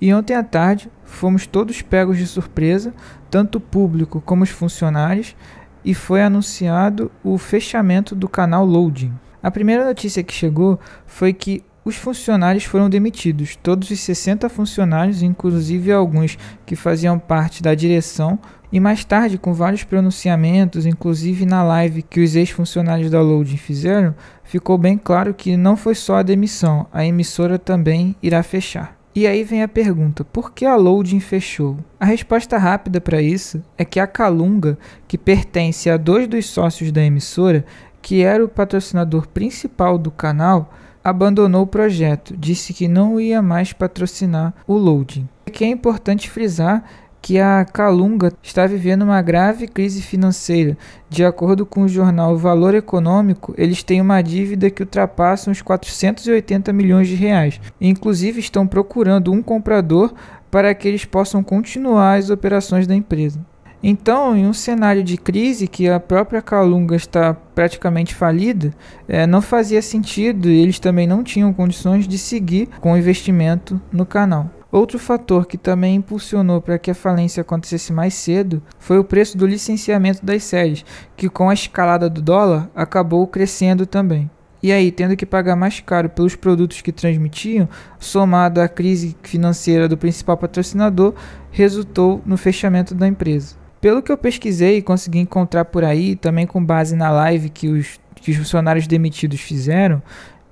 E ontem à tarde fomos todos pegos de surpresa, tanto o público como os funcionários, e foi anunciado o fechamento do canal Loading. A primeira notícia que chegou foi que os funcionários foram demitidos, todos os 60 funcionários, inclusive alguns que faziam parte da direção, e mais tarde, com vários pronunciamentos, inclusive na live que os ex-funcionários da Loading fizeram, ficou bem claro que não foi só a demissão, a emissora também irá fechar. E aí vem a pergunta: por que a loading fechou? A resposta rápida para isso é que a Calunga, que pertence a dois dos sócios da emissora, que era o patrocinador principal do canal, abandonou o projeto, disse que não ia mais patrocinar o loading. O que é importante frisar que a Calunga está vivendo uma grave crise financeira. De acordo com o jornal Valor Econômico, eles têm uma dívida que ultrapassa os 480 milhões de reais. Inclusive, estão procurando um comprador para que eles possam continuar as operações da empresa. Então, em um cenário de crise que a própria Calunga está praticamente falida, é, não fazia sentido e eles também não tinham condições de seguir com o investimento no canal. Outro fator que também impulsionou para que a falência acontecesse mais cedo foi o preço do licenciamento das séries, que com a escalada do dólar acabou crescendo também. E aí, tendo que pagar mais caro pelos produtos que transmitiam, somado à crise financeira do principal patrocinador, resultou no fechamento da empresa. Pelo que eu pesquisei e consegui encontrar por aí, também com base na live que os, que os funcionários demitidos fizeram,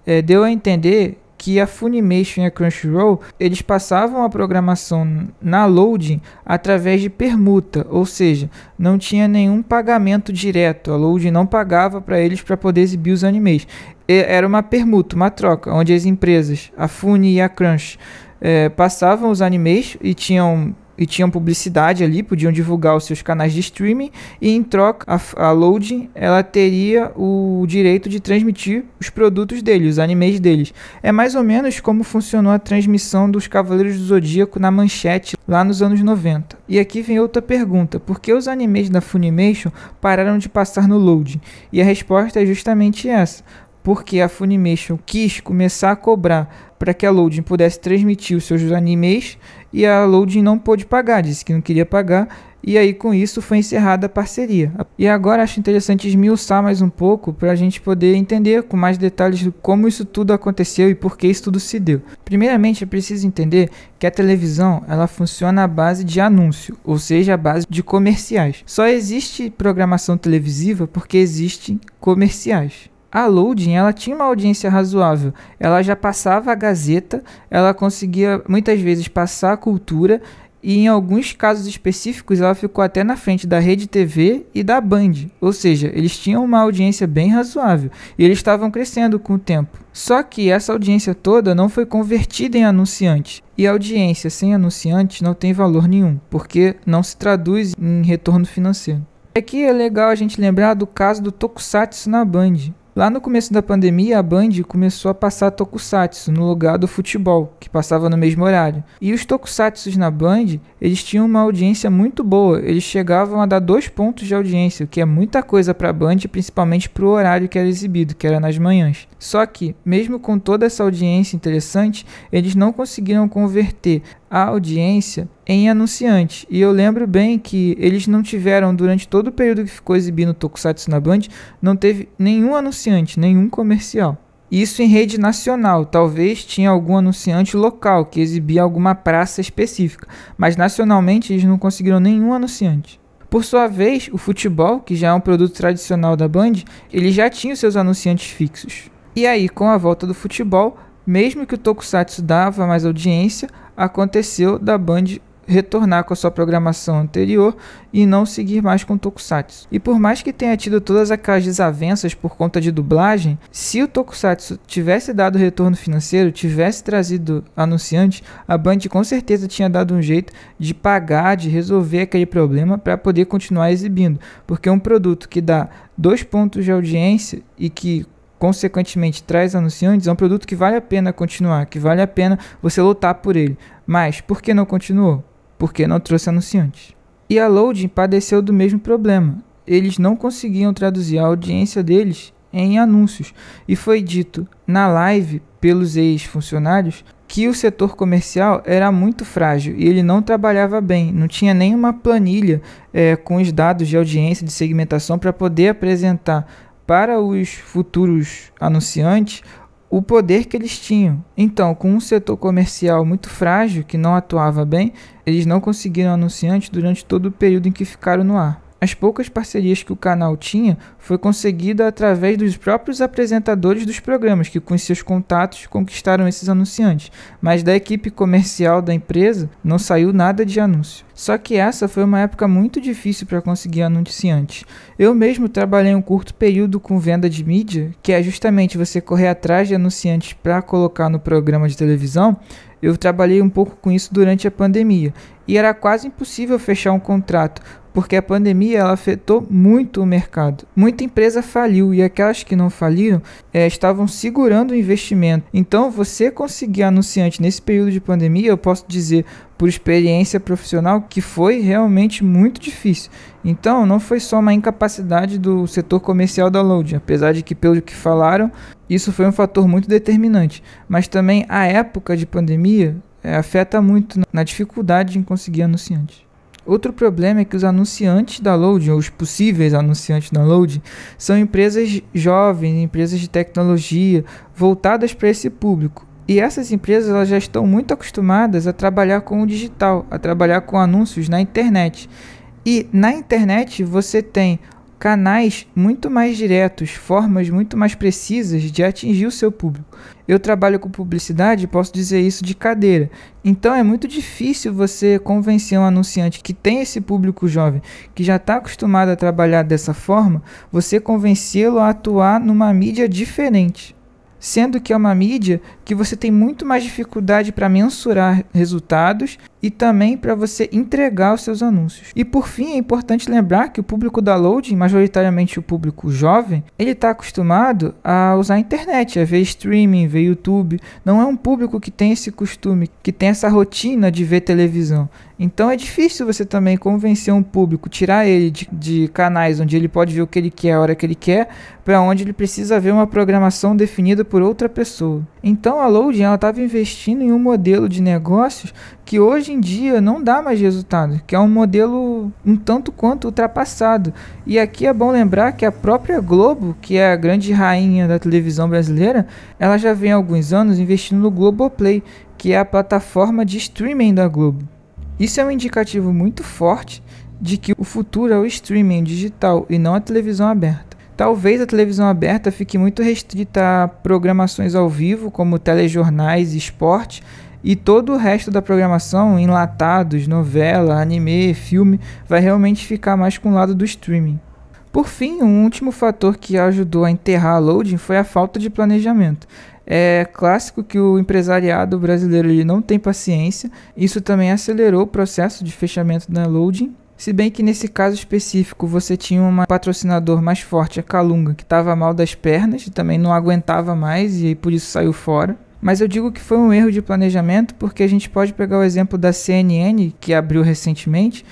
é, deu a entender que a Funimation e a Crunchyroll eles passavam a programação na loading através de permuta, ou seja, não tinha nenhum pagamento direto. A loading não pagava para eles para poder exibir os animes. Era uma permuta, uma troca, onde as empresas, a Funi e a Crunch, é, passavam os animes e tinham e tinham publicidade ali, podiam divulgar os seus canais de streaming e em troca a, a Loading ela teria o direito de transmitir os produtos deles, os animes deles. É mais ou menos como funcionou a transmissão dos Cavaleiros do Zodíaco na manchete lá nos anos 90. E aqui vem outra pergunta: por que os animes da Funimation pararam de passar no Loading? E a resposta é justamente essa porque a Funimation quis começar a cobrar para que a Loading pudesse transmitir os seus animes e a Loading não pôde pagar, disse que não queria pagar e aí com isso foi encerrada a parceria. E agora acho interessante esmiuçar mais um pouco para a gente poder entender com mais detalhes como isso tudo aconteceu e por que isso tudo se deu. Primeiramente é preciso entender que a televisão ela funciona à base de anúncio, ou seja, à base de comerciais. Só existe programação televisiva porque existem comerciais a Loading ela tinha uma audiência razoável. Ela já passava a Gazeta, ela conseguia muitas vezes passar a cultura e em alguns casos específicos ela ficou até na frente da Rede TV e da Band. Ou seja, eles tinham uma audiência bem razoável e eles estavam crescendo com o tempo. Só que essa audiência toda não foi convertida em anunciante. E audiência sem anunciante não tem valor nenhum, porque não se traduz em retorno financeiro. Aqui é, é legal a gente lembrar do caso do Tokusatsu na Band. Lá no começo da pandemia, a Band começou a passar tokusatsu no lugar do futebol, que passava no mesmo horário. E os tokusatsus na Band, eles tinham uma audiência muito boa, eles chegavam a dar dois pontos de audiência, o que é muita coisa para a Band, principalmente para o horário que era exibido, que era nas manhãs. Só que, mesmo com toda essa audiência interessante, eles não conseguiram converter a audiência em anunciante. E eu lembro bem que eles não tiveram, durante todo o período que ficou exibindo Tokusatsu na Band, não teve nenhum anunciante, nenhum comercial. Isso em rede nacional, talvez tinha algum anunciante local que exibia alguma praça específica, mas nacionalmente eles não conseguiram nenhum anunciante. Por sua vez, o futebol, que já é um produto tradicional da Band, ele já tinha seus anunciantes fixos. E aí, com a volta do futebol, mesmo que o Tokusatsu dava mais audiência, aconteceu da Band retornar com a sua programação anterior e não seguir mais com Tokusatsu. E por mais que tenha tido todas aquelas desavenças por conta de dublagem, se o Tokusatsu tivesse dado retorno financeiro, tivesse trazido anunciante, a Band com certeza tinha dado um jeito de pagar, de resolver aquele problema para poder continuar exibindo, porque é um produto que dá dois pontos de audiência e que consequentemente traz anunciantes, é um produto que vale a pena continuar, que vale a pena você lutar por ele. Mas por que não continuou? Porque não trouxe anunciantes. E a Loading padeceu do mesmo problema. Eles não conseguiam traduzir a audiência deles em anúncios. E foi dito na live pelos ex-funcionários que o setor comercial era muito frágil e ele não trabalhava bem, não tinha nenhuma planilha é, com os dados de audiência, de segmentação para poder apresentar para os futuros anunciantes o poder que eles tinham. Então, com um setor comercial muito frágil, que não atuava bem, eles não conseguiram anunciantes durante todo o período em que ficaram no ar. As poucas parcerias que o canal tinha foi conseguida através dos próprios apresentadores dos programas, que com seus contatos conquistaram esses anunciantes, mas da equipe comercial da empresa não saiu nada de anúncio. Só que essa foi uma época muito difícil para conseguir anunciantes. Eu mesmo trabalhei um curto período com venda de mídia, que é justamente você correr atrás de anunciantes para colocar no programa de televisão. Eu trabalhei um pouco com isso durante a pandemia e era quase impossível fechar um contrato, porque a pandemia ela afetou muito o mercado. Muita empresa faliu e aquelas que não faliram é, estavam segurando o investimento. Então, você conseguir anunciante nesse período de pandemia, eu posso dizer por experiência profissional que foi realmente muito difícil. Então, não foi só uma incapacidade do setor comercial da Load, apesar de que, pelo que falaram, isso foi um fator muito determinante, mas também a época de pandemia é, afeta muito na dificuldade em conseguir anunciantes. Outro problema é que os anunciantes da Load, os possíveis anunciantes da Load, são empresas jovens, empresas de tecnologia, voltadas para esse público. E essas empresas elas já estão muito acostumadas a trabalhar com o digital, a trabalhar com anúncios na internet. E na internet você tem canais muito mais diretos, formas muito mais precisas de atingir o seu público. Eu trabalho com publicidade e posso dizer isso de cadeira. Então é muito difícil você convencer um anunciante que tem esse público jovem, que já está acostumado a trabalhar dessa forma, você convencê-lo a atuar numa mídia diferente. Sendo que é uma mídia que você tem muito mais dificuldade para mensurar resultados e também para você entregar os seus anúncios. E por fim, é importante lembrar que o público da Loading, majoritariamente o público jovem, ele está acostumado a usar a internet, a ver streaming, ver YouTube. Não é um público que tem esse costume, que tem essa rotina de ver televisão. Então é difícil você também convencer um público, tirar ele de, de canais onde ele pode ver o que ele quer, a hora que ele quer, para onde ele precisa ver uma programação definida por outra pessoa. Então a Loading estava investindo em um modelo de negócios que hoje em dia não dá mais resultado, que é um modelo um tanto quanto ultrapassado. E aqui é bom lembrar que a própria Globo, que é a grande rainha da televisão brasileira, ela já vem há alguns anos investindo no Globoplay, que é a plataforma de streaming da Globo. Isso é um indicativo muito forte de que o futuro é o streaming digital e não a televisão aberta. Talvez a televisão aberta fique muito restrita a programações ao vivo, como telejornais e esporte, e todo o resto da programação, enlatados, novela, anime, filme, vai realmente ficar mais com o lado do streaming. Por fim, um último fator que ajudou a enterrar a loading foi a falta de planejamento. É clássico que o empresariado brasileiro ele não tem paciência, isso também acelerou o processo de fechamento da loading. Se bem que nesse caso específico você tinha um patrocinador mais forte, a Calunga, que estava mal das pernas e também não aguentava mais e por isso saiu fora. Mas eu digo que foi um erro de planejamento porque a gente pode pegar o exemplo da CNN, que abriu recentemente,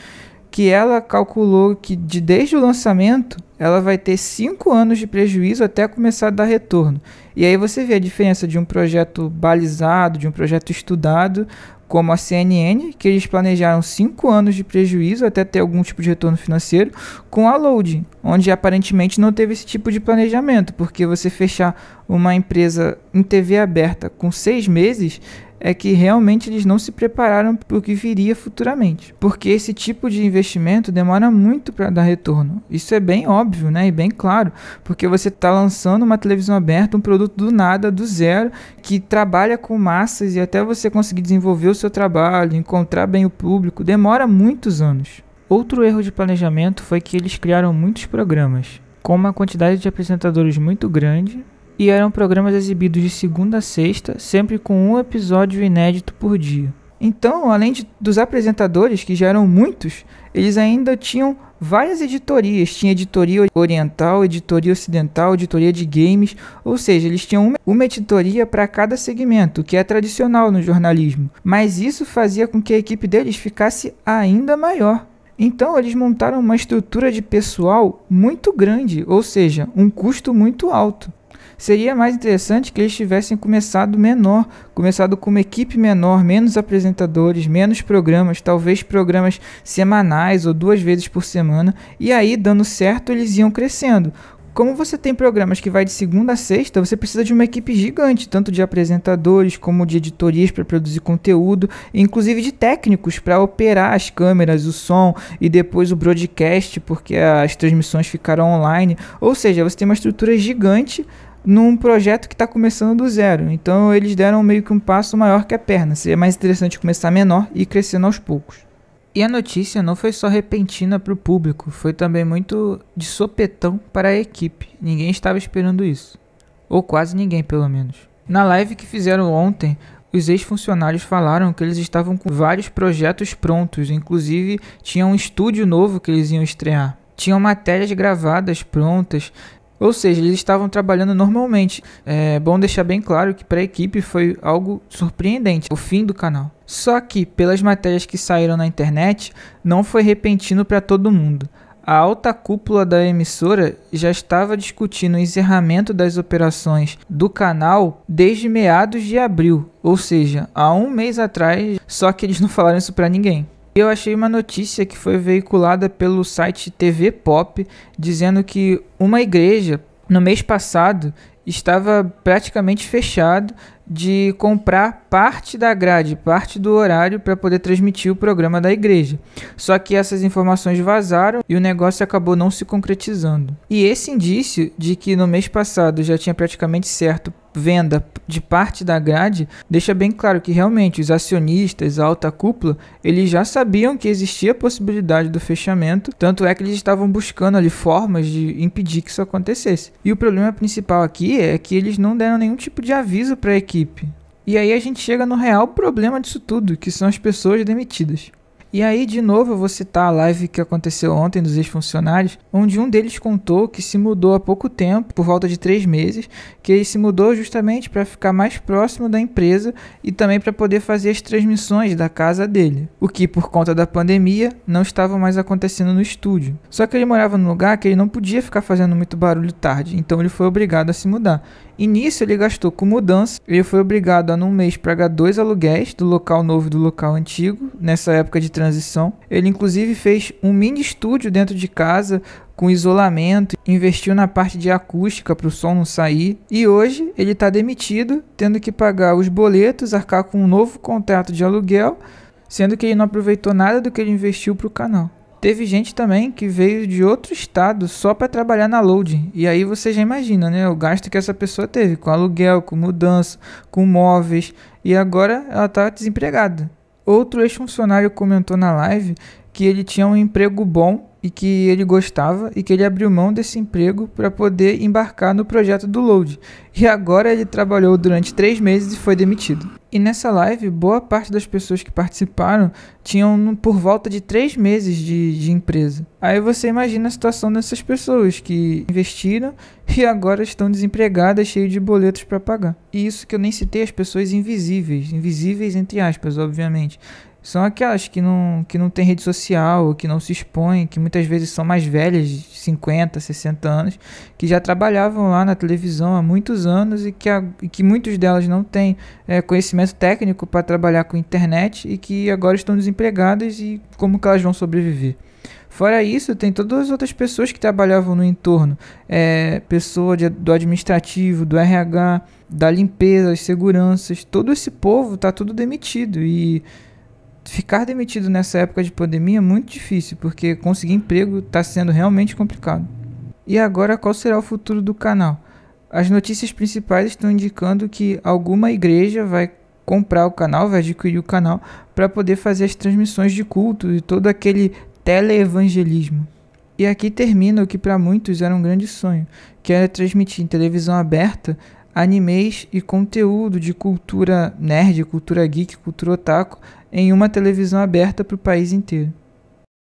que ela calculou que de desde o lançamento ela vai ter 5 anos de prejuízo até começar a dar retorno. E aí você vê a diferença de um projeto balizado, de um projeto estudado, como a CNN, que eles planejaram 5 anos de prejuízo até ter algum tipo de retorno financeiro, com a Load, onde aparentemente não teve esse tipo de planejamento, porque você fechar uma empresa em TV aberta com 6 meses é que realmente eles não se prepararam para o que viria futuramente. Porque esse tipo de investimento demora muito para dar retorno. Isso é bem óbvio, né? E bem claro, porque você está lançando uma televisão aberta, um produto do nada, do zero, que trabalha com massas e até você conseguir desenvolver o seu trabalho, encontrar bem o público, demora muitos anos. Outro erro de planejamento foi que eles criaram muitos programas, com uma quantidade de apresentadores muito grande e eram programas exibidos de segunda a sexta, sempre com um episódio inédito por dia. Então, além de, dos apresentadores, que já eram muitos, eles ainda tinham várias editorias. Tinha editoria oriental, editoria ocidental, editoria de games, ou seja, eles tinham uma, uma editoria para cada segmento, que é tradicional no jornalismo. Mas isso fazia com que a equipe deles ficasse ainda maior. Então, eles montaram uma estrutura de pessoal muito grande, ou seja, um custo muito alto. Seria mais interessante que eles tivessem começado menor, começado com uma equipe menor, menos apresentadores, menos programas, talvez programas semanais ou duas vezes por semana, e aí, dando certo, eles iam crescendo. Como você tem programas que vai de segunda a sexta, você precisa de uma equipe gigante, tanto de apresentadores como de editorias para produzir conteúdo, inclusive de técnicos para operar as câmeras, o som e depois o broadcast, porque as transmissões ficaram online. Ou seja, você tem uma estrutura gigante num projeto que está começando do zero. Então eles deram meio que um passo maior que a perna. Seria mais interessante começar menor e crescendo aos poucos. E a notícia não foi só repentina para o público, foi também muito de sopetão para a equipe. Ninguém estava esperando isso. Ou quase ninguém, pelo menos. Na live que fizeram ontem, os ex-funcionários falaram que eles estavam com vários projetos prontos, inclusive tinha um estúdio novo que eles iam estrear. Tinham matérias gravadas prontas, ou seja, eles estavam trabalhando normalmente. É bom deixar bem claro que para a equipe foi algo surpreendente o fim do canal. Só que, pelas matérias que saíram na internet, não foi repentino para todo mundo. A alta cúpula da emissora já estava discutindo o encerramento das operações do canal desde meados de abril, ou seja, há um mês atrás, só que eles não falaram isso para ninguém eu achei uma notícia que foi veiculada pelo site TV Pop dizendo que uma igreja no mês passado estava praticamente fechado de comprar parte da grade, parte do horário para poder transmitir o programa da igreja. Só que essas informações vazaram e o negócio acabou não se concretizando. E esse indício de que no mês passado já tinha praticamente certo venda de parte da grade deixa bem claro que realmente os acionistas, a alta cúpula, eles já sabiam que existia a possibilidade do fechamento, tanto é que eles estavam buscando ali formas de impedir que isso acontecesse. E o problema principal aqui é que eles não deram nenhum tipo de aviso para a equipe equipe. E aí a gente chega no real problema disso tudo, que são as pessoas demitidas. E aí, de novo, eu vou citar a live que aconteceu ontem dos ex-funcionários, onde um deles contou que se mudou há pouco tempo, por volta de três meses, que ele se mudou justamente para ficar mais próximo da empresa e também para poder fazer as transmissões da casa dele, o que, por conta da pandemia, não estava mais acontecendo no estúdio. Só que ele morava num lugar que ele não podia ficar fazendo muito barulho tarde, então ele foi obrigado a se mudar. E nisso ele gastou com mudança, ele foi obrigado a num mês pagar dois aluguéis do local novo e do local antigo, nessa época de transição transição. Ele inclusive fez um mini estúdio dentro de casa com isolamento, investiu na parte de acústica para o som não sair e hoje ele está demitido, tendo que pagar os boletos, arcar com um novo contrato de aluguel, sendo que ele não aproveitou nada do que ele investiu para o canal. Teve gente também que veio de outro estado só para trabalhar na loading. E aí você já imagina, né? O gasto que essa pessoa teve com aluguel, com mudança, com móveis. E agora ela tá desempregada. Outro ex-funcionário comentou na live que ele tinha um emprego bom e que ele gostava e que ele abriu mão desse emprego para poder embarcar no projeto do Load. E agora ele trabalhou durante três meses e foi demitido. E nessa live, boa parte das pessoas que participaram tinham por volta de três meses de, de empresa. Aí você imagina a situação dessas pessoas que investiram e agora estão desempregadas, cheias de boletos para pagar. E isso que eu nem citei as pessoas invisíveis, invisíveis entre aspas, obviamente são aquelas que não, que não tem rede social, que não se expõem, que muitas vezes são mais velhas, 50, 60 anos, que já trabalhavam lá na televisão há muitos anos e que, a, e que muitos delas não têm é, conhecimento técnico para trabalhar com internet e que agora estão desempregadas e como que elas vão sobreviver. Fora isso, tem todas as outras pessoas que trabalhavam no entorno. É, pessoa de, do administrativo, do RH, da limpeza, as seguranças, todo esse povo está tudo demitido e ficar demitido nessa época de pandemia é muito difícil, porque conseguir emprego está sendo realmente complicado. E agora, qual será o futuro do canal? As notícias principais estão indicando que alguma igreja vai comprar o canal, vai adquirir o canal para poder fazer as transmissões de culto e todo aquele teleevangelismo. E aqui termina o que para muitos era um grande sonho, que era transmitir em televisão aberta animes e conteúdo de cultura nerd, cultura geek, cultura otaku em uma televisão aberta para o país inteiro.